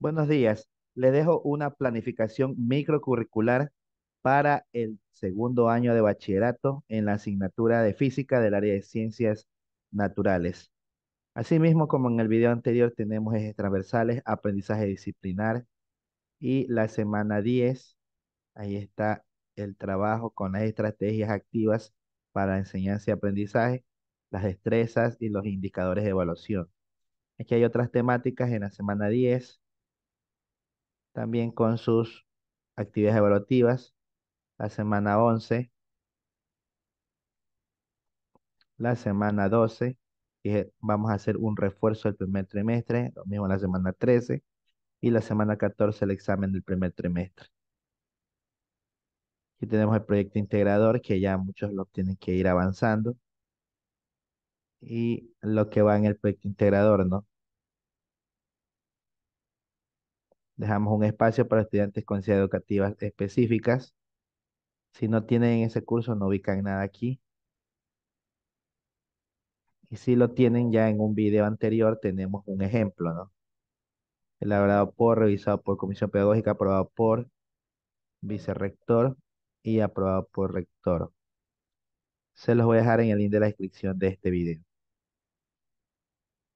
Buenos días. Le dejo una planificación microcurricular para el segundo año de bachillerato en la asignatura de física del área de ciencias naturales. Asimismo, como en el video anterior, tenemos ejes transversales, aprendizaje disciplinar y la semana 10. Ahí está el trabajo con las estrategias activas para enseñanza y aprendizaje, las destrezas y los indicadores de evaluación. Aquí hay otras temáticas en la semana 10, también con sus actividades evaluativas, la semana 11, la semana 12, vamos a hacer un refuerzo del primer trimestre, lo mismo la semana 13, y la semana 14 el examen del primer trimestre. Aquí tenemos el proyecto integrador, que ya muchos lo tienen que ir avanzando. Y lo que va en el proyecto integrador, ¿no? Dejamos un espacio para estudiantes con necesidades educativas específicas. Si no tienen ese curso, no ubican nada aquí. Y si lo tienen ya en un video anterior, tenemos un ejemplo, ¿no? Elaborado por, revisado por Comisión Pedagógica, aprobado por vicerrector y aprobado por rector. Se los voy a dejar en el link de la descripción de este video.